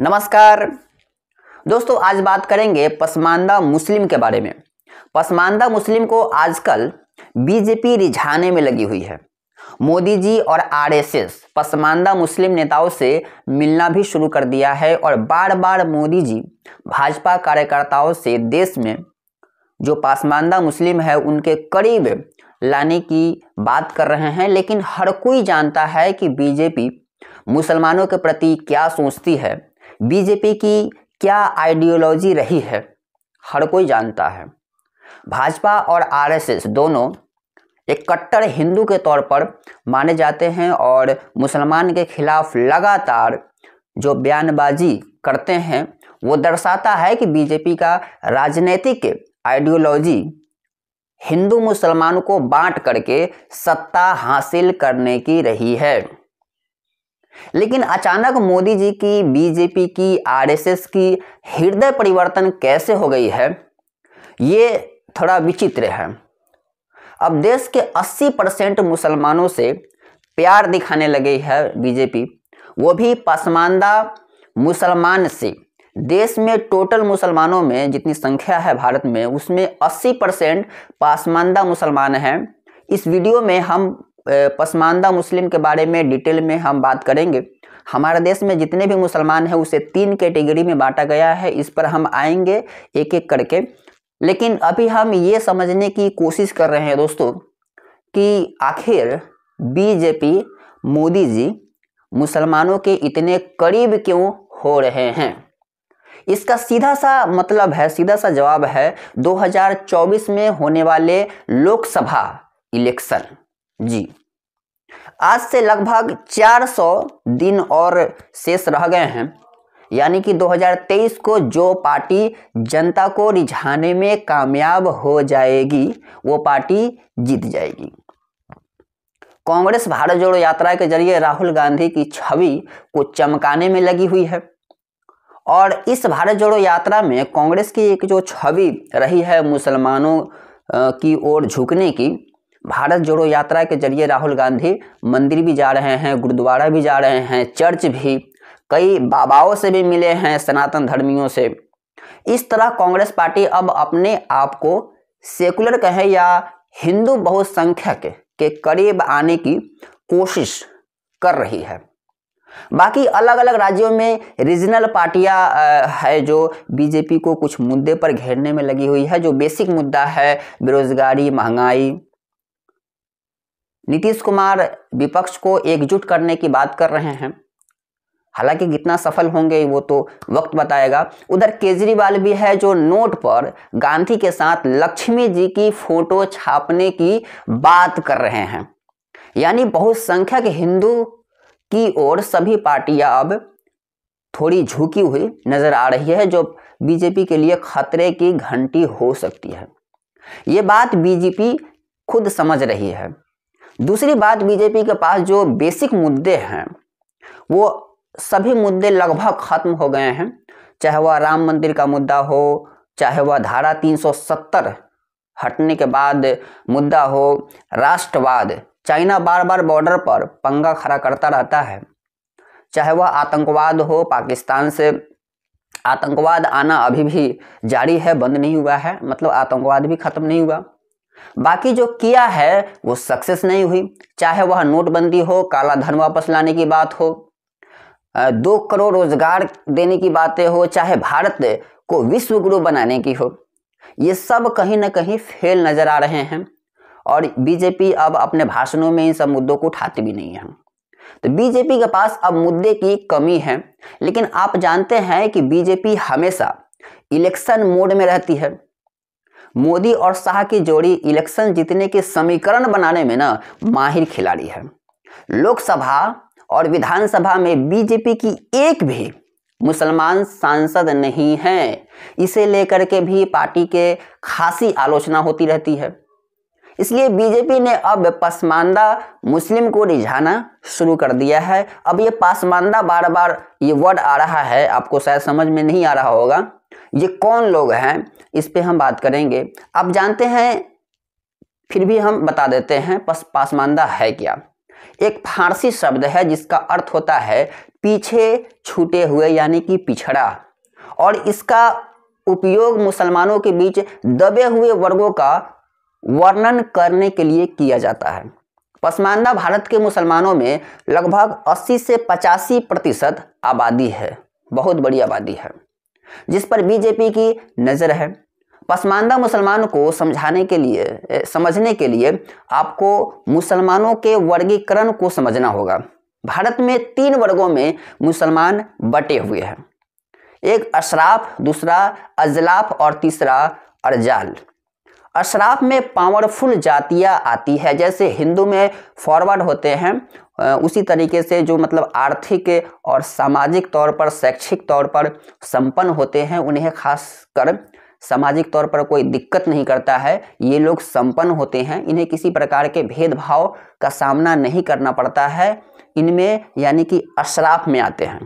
नमस्कार दोस्तों आज बात करेंगे पसमानदा मुस्लिम के बारे में पसमानदा मुस्लिम को आजकल बीजेपी रिझाने में लगी हुई है मोदी जी और आरएसएस पसमानदा मुस्लिम नेताओं से मिलना भी शुरू कर दिया है और बार बार मोदी जी भाजपा कार्यकर्ताओं से देश में जो पसमानदा मुस्लिम है उनके करीब लाने की बात कर रहे हैं लेकिन हर कोई जानता है कि बीजेपी मुसलमानों के प्रति क्या सोचती है बीजेपी की क्या आइडियोलॉजी रही है हर कोई जानता है भाजपा और आरएसएस दोनों एक कट्टर हिंदू के तौर पर माने जाते हैं और मुसलमान के खिलाफ लगातार जो बयानबाजी करते हैं वो दर्शाता है कि बीजेपी का राजनीतिक आइडियोलॉजी हिंदू मुसलमान को बांट करके सत्ता हासिल करने की रही है लेकिन अचानक मोदी जी की बीजेपी की आरएसएस की हृदय परिवर्तन कैसे हो गई है ये थोड़ा विचित्र है अब देश के 80 परसेंट मुसलमानों से प्यार दिखाने लगी है बीजेपी वो भी पसमानदा मुसलमान से देश में टोटल मुसलमानों में जितनी संख्या है भारत में उसमें 80 परसेंट पासमानदा मुसलमान हैं इस वीडियो में हम पसमानदा मुस्लिम के बारे में डिटेल में हम बात करेंगे हमारे देश में जितने भी मुसलमान हैं उसे तीन कैटेगरी में बांटा गया है इस पर हम आएंगे एक एक करके लेकिन अभी हम ये समझने की कोशिश कर रहे हैं दोस्तों कि आखिर बीजेपी मोदी जी मुसलमानों के इतने करीब क्यों हो रहे हैं इसका सीधा सा मतलब है सीधा सा जवाब है 2024 में होने वाले लोकसभा इलेक्शन जी आज से लगभग 400 दिन और शेष रह गए हैं यानी कि 2023 को जो पार्टी जनता को रिझाने में कामयाब हो जाएगी वो पार्टी जीत जाएगी कांग्रेस भारत जोड़ो यात्रा के जरिए राहुल गांधी की छवि को चमकाने में लगी हुई है और इस भारत जोड़ो यात्रा में कांग्रेस की एक जो छवि रही है मुसलमानों की ओर झुकने की भारत जोड़ो यात्रा के जरिए राहुल गांधी मंदिर भी जा रहे हैं गुरुद्वारा भी जा रहे हैं चर्च भी कई बाबाओं से भी मिले हैं सनातन धर्मियों से इस तरह कांग्रेस पार्टी अब अपने आप को सेकुलर कहे या हिंदू बहुसंख्यक के करीब आने की कोशिश कर रही है बाकी अलग अलग राज्यों में रीजनल पार्टियां है जो बीजेपी को कुछ मुद्दे पर घेरने में लगी हुई है जो बेसिक मुद्दा है बेरोजगारी महंगाई नीतीश कुमार विपक्ष को एकजुट करने की बात कर रहे हैं हालांकि कितना सफल होंगे वो तो वक्त बताएगा उधर केजरीवाल भी है जो नोट पर गांधी के साथ लक्ष्मी जी की फोटो छापने की बात कर रहे हैं यानी बहुसंख्यक हिंदू की ओर सभी पार्टियां अब थोड़ी झुकी हुई नजर आ रही है जो बीजेपी के लिए खतरे की घंटी हो सकती है ये बात बीजेपी खुद समझ रही है दूसरी बात बीजेपी के पास जो बेसिक मुद्दे हैं वो सभी मुद्दे लगभग खत्म हो गए हैं चाहे वह राम मंदिर का मुद्दा हो चाहे वह धारा 370 हटने के बाद मुद्दा हो राष्ट्रवाद चाइना बार बार बॉर्डर पर पंगा खड़ा करता रहता है चाहे वह आतंकवाद हो पाकिस्तान से आतंकवाद आना अभी भी जारी है बंद नहीं हुआ है मतलब आतंकवाद भी खत्म नहीं हुआ बाकी जो किया है वो सक्सेस नहीं हुई चाहे वह नोटबंदी हो काला धन वापस लाने की बात हो दो करोड़ रोजगार देने की बातें हो चाहे भारत को विश्व गुरु बनाने की हो ये सब कहीं ना कहीं फेल नजर आ रहे हैं और बीजेपी अब अपने भाषणों में इन सब मुद्दों को उठाती भी नहीं है तो बीजेपी के पास अब मुद्दे की कमी है लेकिन आप जानते हैं कि बीजेपी हमेशा इलेक्शन मोड में रहती है मोदी और शाह की जोड़ी इलेक्शन जीतने के समीकरण बनाने में ना माहिर खिलाड़ी है लोकसभा और विधानसभा में बीजेपी की एक भी मुसलमान सांसद नहीं है इसे लेकर के भी पार्टी के खासी आलोचना होती रहती है इसलिए बीजेपी ने अब पसमानदा मुस्लिम को रिझाना शुरू कर दिया है अब ये पसमानदा बार बार ये वर्ड आ रहा है आपको शायद समझ में नहीं आ रहा होगा ये कौन लोग हैं इस पर हम बात करेंगे आप जानते हैं फिर भी हम बता देते हैं पस पासमानदा है क्या एक फारसी शब्द है जिसका अर्थ होता है पीछे छूटे हुए यानी कि पिछड़ा और इसका उपयोग मुसलमानों के बीच दबे हुए वर्गों का वर्णन करने के लिए किया जाता है पसमानदा भारत के मुसलमानों में लगभग 80 से पचासी प्रतिशत आबादी है बहुत बड़ी आबादी है जिस पर बीजेपी की नज़र है पसमानदा मुसलमान को समझाने के लिए समझने के लिए आपको मुसलमानों के वर्गीकरण को समझना होगा भारत में तीन वर्गों में मुसलमान बटे हुए हैं एक अशराफ दूसरा अजलाफ और तीसरा अरजाल अशराफ में पावरफुल जातियाँ आती है जैसे हिंदू में फॉरवर्ड होते हैं उसी तरीके से जो मतलब आर्थिक और सामाजिक तौर पर शैक्षिक तौर पर संपन्न होते हैं उन्हें खास कर सामाजिक तौर पर कोई दिक्कत नहीं करता है ये लोग संपन्न होते हैं इन्हें किसी प्रकार के भेदभाव का सामना नहीं करना पड़ता है इनमें यानी कि अशराफ में आते हैं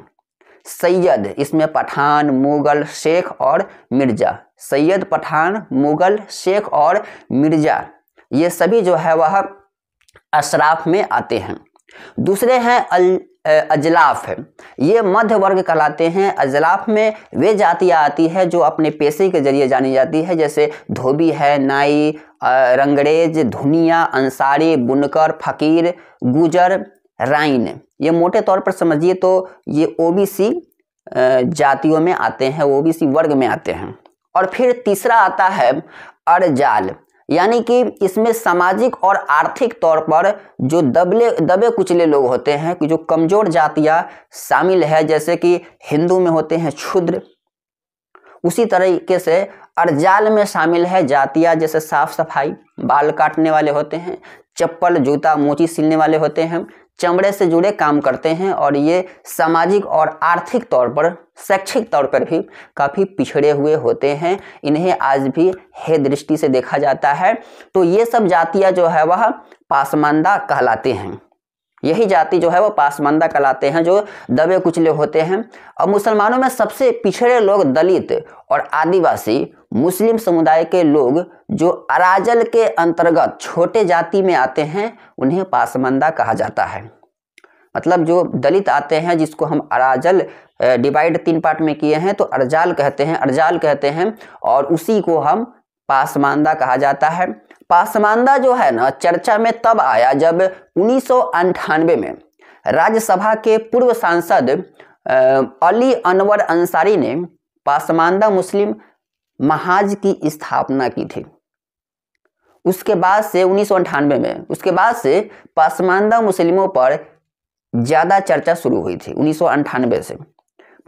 सैयद इसमें पठान मुगल शेख और मिर्जा सैयद पठान मुगल शेख और मिर्जा ये सभी जो है वह अशराफ में आते हैं दूसरे हैं अल अजलाफ है ये मध्य वर्ग कहलाते हैं अजलाफ में वे जातियाँ आती है जो अपने पेशे के जरिए जानी जाती है जैसे धोबी है नाई रंगरेज धुनिया अंसारी बुनकर फकीर गुजर राइन ये मोटे तौर पर समझिए तो ये ओबीसी जातियों में आते हैं ओबीसी वर्ग में आते हैं और फिर तीसरा आता है अरजाल यानी कि इसमें सामाजिक और आर्थिक तौर पर जो दबले दबे कुचले लोग होते हैं कि जो कमज़ोर जातियां शामिल है जैसे कि हिंदू में होते हैं क्षुद्र उसी तरीके से अड़जाल में शामिल है जातियां जैसे साफ सफाई बाल काटने वाले होते हैं चप्पल जूता मोची सिलने वाले होते हैं चमड़े से जुड़े काम करते हैं और ये सामाजिक और आर्थिक तौर पर शैक्षिक तौर पर भी काफ़ी पिछड़े हुए होते हैं इन्हें आज भी हे दृष्टि से देखा जाता है तो ये सब जातियाँ जो है वह पासमानदा कहलाते हैं यही जाति जो है वो पासमानदा कहलाते हैं जो दबे कुचले होते हैं और मुसलमानों में सबसे पिछड़े लोग दलित और आदिवासी मुस्लिम समुदाय के लोग जो अराजल के अंतर्गत छोटे जाति में आते हैं उन्हें पासमानदा कहा जाता है मतलब जो दलित आते हैं जिसको हम अराजल डिवाइड तीन पार्ट में किए हैं तो अरजाल कहते हैं अरजाल कहते हैं और उसी को हम पासमानदा कहा जाता है पासमानदा जो है ना चर्चा में तब आया जब उन्नीस में राज्यसभा के पूर्व सांसद अली अनवर अंसारी ने पासमानदा मुस्लिम महाज की स्थापना की थी उसके बाद से उन्नीस में उसके बाद से पासमानदा मुस्लिमों पर ज़्यादा चर्चा शुरू हुई थी उन्नीस से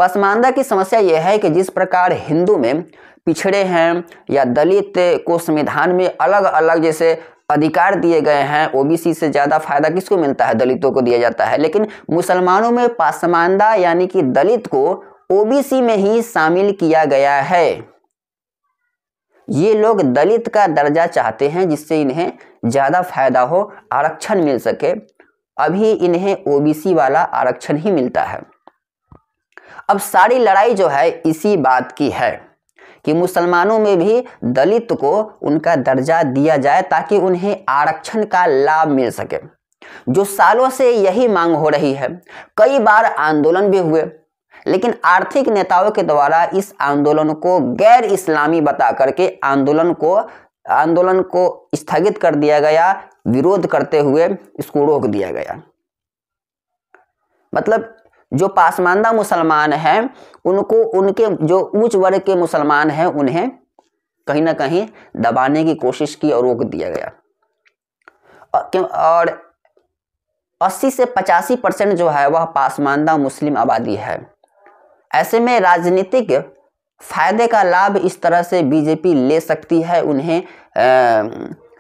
पसमानदा की समस्या यह है कि जिस प्रकार हिंदू में पिछड़े हैं या दलित को संविधान में अलग अलग जैसे अधिकार दिए गए हैं ओबीसी से ज़्यादा फायदा किसको मिलता है दलितों को दिया जाता है लेकिन मुसलमानों में पासमानदा यानी कि दलित को ओबीसी में ही शामिल किया गया है ये लोग दलित का दर्जा चाहते हैं जिससे इन्हें ज़्यादा फायदा हो आरक्षण मिल सके अभी इन्हें ओबीसी वाला आरक्षण ही मिलता है अब सारी लड़ाई जो है इसी बात की है कि मुसलमानों में भी दलित को उनका दर्जा दिया जाए ताकि उन्हें आरक्षण का लाभ मिल सके जो सालों से यही मांग हो रही है कई बार आंदोलन भी हुए लेकिन आर्थिक नेताओं के द्वारा इस आंदोलन को गैर इस्लामी बता करके आंदोलन को आंदोलन को स्थगित कर दिया गया विरोध करते हुए इसको रोक दिया गया मतलब जो पासमानदा मुसलमान हैं उनको उनके जो ऊंच वर्ग के मुसलमान हैं उन्हें कहीं ना कहीं दबाने की कोशिश की और रोक दिया गया और, क्यों और 80 से 85 परसेंट जो है वह पासमानदा मुस्लिम आबादी है ऐसे में राजनीतिक फायदे का लाभ इस तरह से बीजेपी ले सकती है उन्हें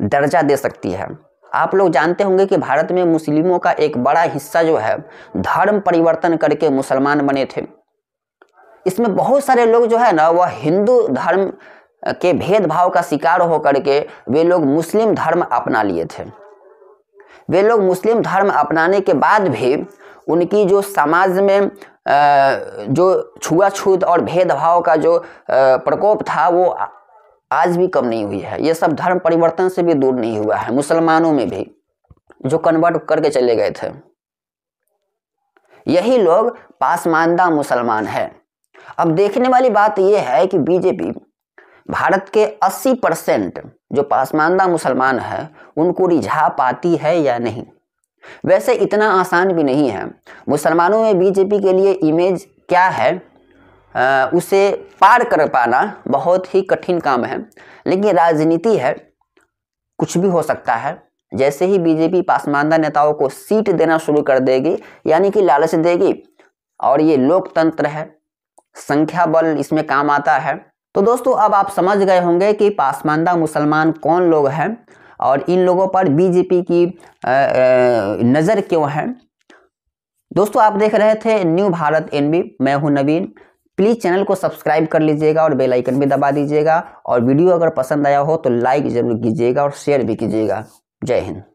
दर्जा दे सकती है आप लोग जानते होंगे कि भारत में मुस्लिमों का एक बड़ा हिस्सा जो है धर्म परिवर्तन करके मुसलमान बने थे इसमें बहुत सारे लोग जो है ना वह हिंदू धर्म के भेदभाव का शिकार होकर के वे लोग मुस्लिम धर्म अपना लिए थे वे लोग मुस्लिम धर्म अपनाने के बाद भी उनकी जो समाज में जो छुआछूत और भेदभाव का जो प्रकोप था वो आज भी कम नहीं हुई है ये सब धर्म परिवर्तन से भी दूर नहीं हुआ है मुसलमानों में भी जो कन्वर्ट करके चले गए थे यही लोग पासमानदा मुसलमान है अब देखने वाली बात यह है कि बीजेपी भारत के 80 परसेंट जो पासमानदा मुसलमान है उनको रिझा पाती है या नहीं वैसे इतना आसान भी नहीं है मुसलमानों में बीजेपी के लिए इमेज क्या है उसे पार कर पाना बहुत ही कठिन काम है लेकिन राजनीति है कुछ भी हो सकता है जैसे ही बीजेपी पासमानदा नेताओं को सीट देना शुरू कर देगी यानी कि लालच देगी और ये लोकतंत्र है संख्या बल इसमें काम आता है तो दोस्तों अब आप समझ गए होंगे कि पासमानदा मुसलमान कौन लोग हैं और इन लोगों पर बीजेपी की नज़र क्यों है दोस्तों आप देख रहे थे न्यू भारत एनबी मैं हूं नवीन प्लीज़ चैनल को सब्सक्राइब कर लीजिएगा और बेल आइकन भी दबा दीजिएगा और वीडियो अगर पसंद आया हो तो लाइक ज़रूर कीजिएगा और शेयर भी कीजिएगा जय हिंद